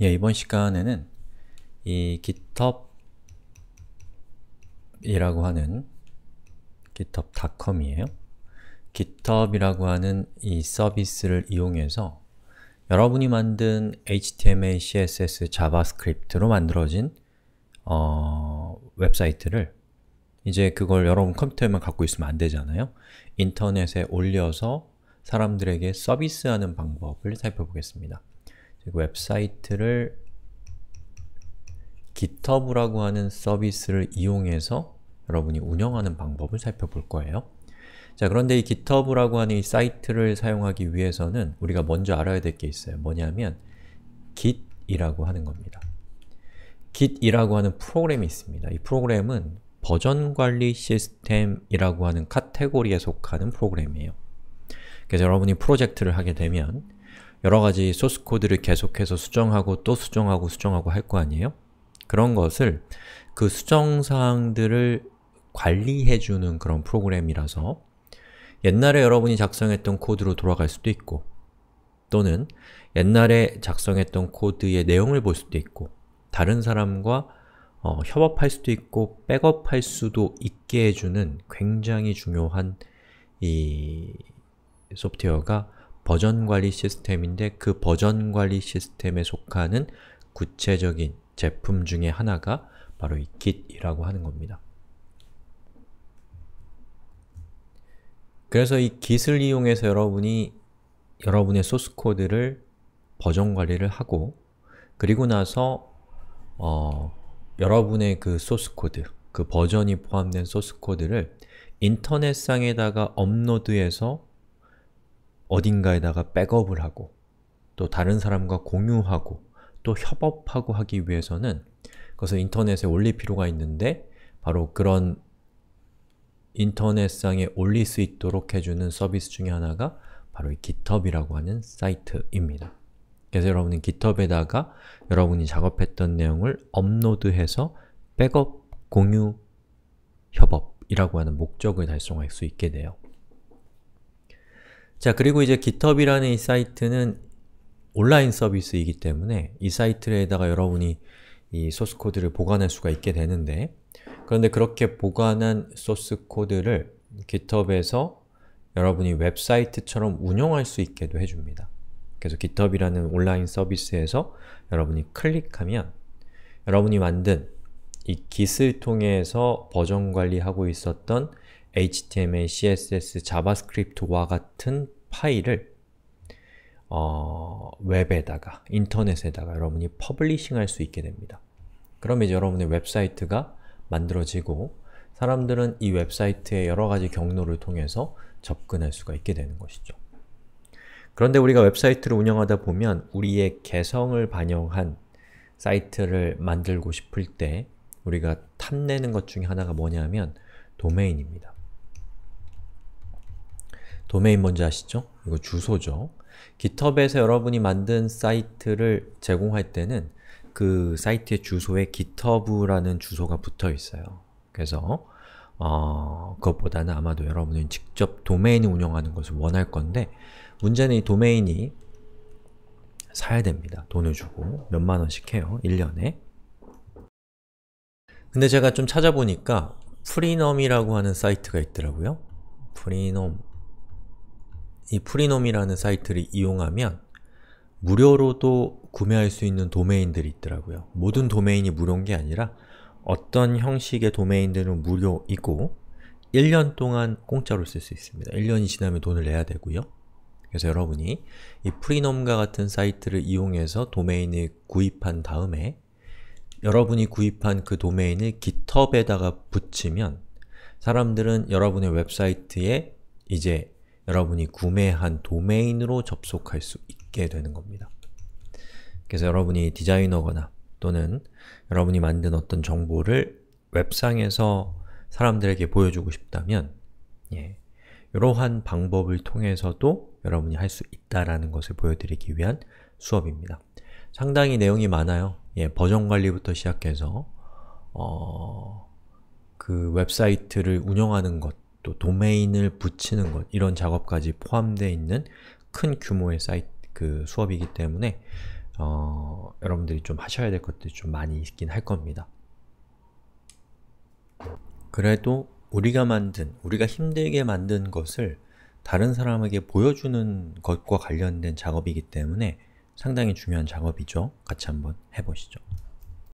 예, 이번 시간에는 이 github이라고 하는 github.com이에요. github이라고 하는 이 서비스를 이용해서 여러분이 만든 HTML, CSS, 자바스크립트로 만들어진 어, 웹사이트를 이제 그걸 여러분 컴퓨터에만 갖고 있으면 안 되잖아요. 인터넷에 올려서 사람들에게 서비스하는 방법을 살펴보겠습니다. 웹사이트를 GitHub라고 하는 서비스를 이용해서 여러분이 운영하는 방법을 살펴볼 거예요. 자, 그런데 이 GitHub라고 하는 이 사이트를 사용하기 위해서는 우리가 먼저 알아야 될 게 있어요. 뭐냐면 Git이라고 하는 겁니다. Git이라고 하는 프로그램이 있습니다. 이 프로그램은 버전관리 시스템이라고 하는 카테고리에 속하는 프로그램이에요. 그래서 여러분이 프로젝트를 하게 되면 여러 가지 소스 코드를 계속해서 수정하고 또 수정하고 수정하고 할 거 아니에요? 그런 것을 그 수정사항들을 관리해주는 그런 프로그램이라서 옛날에 여러분이 작성했던 코드로 돌아갈 수도 있고 또는 옛날에 작성했던 코드의 내용을 볼 수도 있고 다른 사람과 어, 협업할 수도 있고 백업할 수도 있게 해주는 굉장히 중요한 이 소프트웨어가 버전 관리 시스템인데 그 버전 관리 시스템에 속하는 구체적인 제품 중에 하나가 바로 이 git이라고 하는 겁니다. 그래서 이 git을 이용해서 여러분이 여러분의 소스 코드를 버전 관리를 하고 그리고 나서 어, 여러분의 그 소스 코드, 그 버전이 포함된 소스 코드를 인터넷상에다가 업로드해서 어딘가에다가 백업을 하고 또 다른 사람과 공유하고 또 협업하고 하기 위해서는 그것을 인터넷에 올릴 필요가 있는데 바로 그런 인터넷상에 올릴 수 있도록 해주는 서비스 중에 하나가 바로 이 GitHub이라고 하는 사이트입니다. 그래서 여러분은 GitHub에다가 여러분이 작업했던 내용을 업로드해서 백업, 공유, 협업이라고 하는 목적을 달성할 수 있게 돼요. 자 그리고 이제 GitHub이라는 이 사이트는 온라인 서비스이기 때문에 이 사이트에다가 여러분이 이 소스코드를 보관할 수가 있게 되는데 그런데 그렇게 보관한 소스코드를 GitHub에서 여러분이 웹사이트처럼 운영할 수 있게도 해줍니다. 그래서 GitHub이라는 온라인 서비스에서 여러분이 클릭하면 여러분이 만든 이 Git을 통해서 버전 관리하고 있었던 HTML, CSS, j a a v s c r i p t 와 같은 파일을 어, 웹에다가, 인터넷에다가 여러분이 퍼블리싱 할 수 있게 됩니다. 그럼 이제 여러분의 웹사이트가 만들어지고 사람들은 이 웹사이트의 여러가지 경로를 통해서 접근할 수가 있게 되는 것이죠. 그런데 우리가 웹사이트를 운영하다 보면 우리의 개성을 반영한 사이트를 만들고 싶을 때 우리가 탐내는 것 중에 하나가 뭐냐면 도메인입니다. 도메인 뭔지 아시죠? 이거 주소죠. GitHub에서 여러분이 만든 사이트를 제공할 때는 그 사이트의 주소에 GitHub라는 주소가 붙어 있어요. 그래서 어, 그것보다는 아마도 여러분은 직접 도메인을 운영하는 것을 원할 건데 문제는 이 도메인이 사야 됩니다. 돈을 주고 몇만 원씩 해요. 1년에. 근데 제가 좀 찾아보니까 프리넘이라고 하는 사이트가 있더라고요. 프리넘 이 프리놈이라는 사이트를 이용하면 무료로도 구매할 수 있는 도메인들이 있더라고요. 모든 도메인이 무료인 게 아니라 어떤 형식의 도메인들은 무료이고 1년 동안 공짜로 쓸 수 있습니다. 1년이 지나면 돈을 내야 되고요. 그래서 여러분이 이 프리놈과 같은 사이트를 이용해서 도메인을 구입한 다음에 여러분이 구입한 그 도메인을 GitHub에다가 붙이면 사람들은 여러분의 웹사이트에 이제 여러분이 구매한 도메인으로 접속할 수 있게 되는 겁니다. 그래서 여러분이 디자이너거나 또는 여러분이 만든 어떤 정보를 웹상에서 사람들에게 보여주고 싶다면 예, 이러한 방법을 통해서도 여러분이 할 수 있다라는 것을 보여드리기 위한 수업입니다. 상당히 내용이 많아요. 예, 버전 관리부터 시작해서 어, 그 웹사이트를 운영하는 것또 도메인을 붙이는 것 이런 작업까지 포함되어 있는 큰 규모의 사이트 그 수업이기 때문에 어, 여러분들이 좀 하셔야 될 것들이 좀 많이 있긴 할 겁니다. 그래도 우리가 만든, 우리가 힘들게 만든 것을 다른 사람에게 보여주는 것과 관련된 작업이기 때문에 상당히 중요한 작업이죠. 같이 한번 해보시죠.